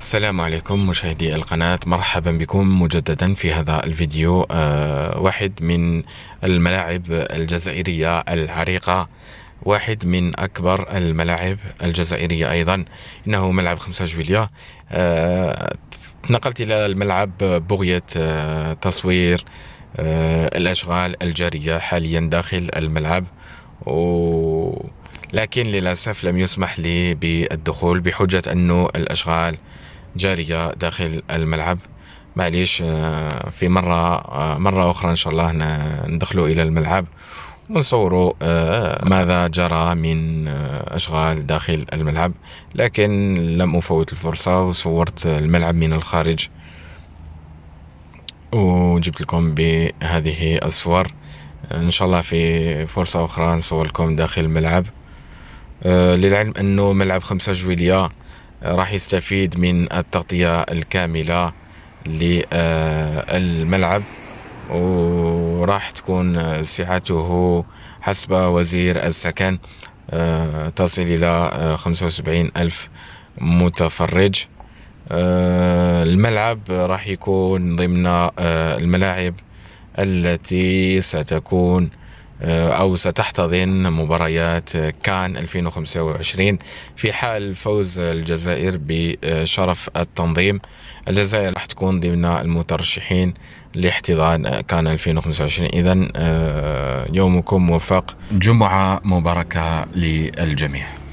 السلام عليكم مشاهدي القناة مرحبا بكم مجددا في هذا الفيديو أه واحد من الملاعب الجزائرية العريقة واحد من أكبر الملاعب الجزائرية أيضا إنه ملعب خمسة جويلية أه نقلت إلى الملعب بغية أه تصوير آه، الأشغال الجارية حاليا داخل الملعب و لكن للأسف لم يسمح لي بالدخول بحجة أنه الأشغال جارية داخل الملعب معليش آه، في مرة آه، مرة أخرى إن شاء الله ندخلوا إلى الملعب ونصوروا آه، ماذا جرى من أشغال داخل الملعب لكن لم أفوت الفرصة وصورت الملعب من الخارج وجبت لكم بهذه الصور إن شاء الله في فرصة أخرى نصور لكم داخل الملعب للعلم أنه ملعب خمسة جويلية راح يستفيد من التغطية الكاملة للملعب وراح تكون سعته حسب وزير السكن آه، تصل إلى 75 آه، ألف متفرج آه، الملعب راح يكون ضمن الملاعب التي ستكون آه، أو ستحتضن مباريات آه، كان 2025 في حال فوز الجزائر بشرف التنظيم الجزائر راح تكون ضمن المترشحين لاحتضان آه، كان 2025 إذا يومكم موفق جمعة مباركة للجميع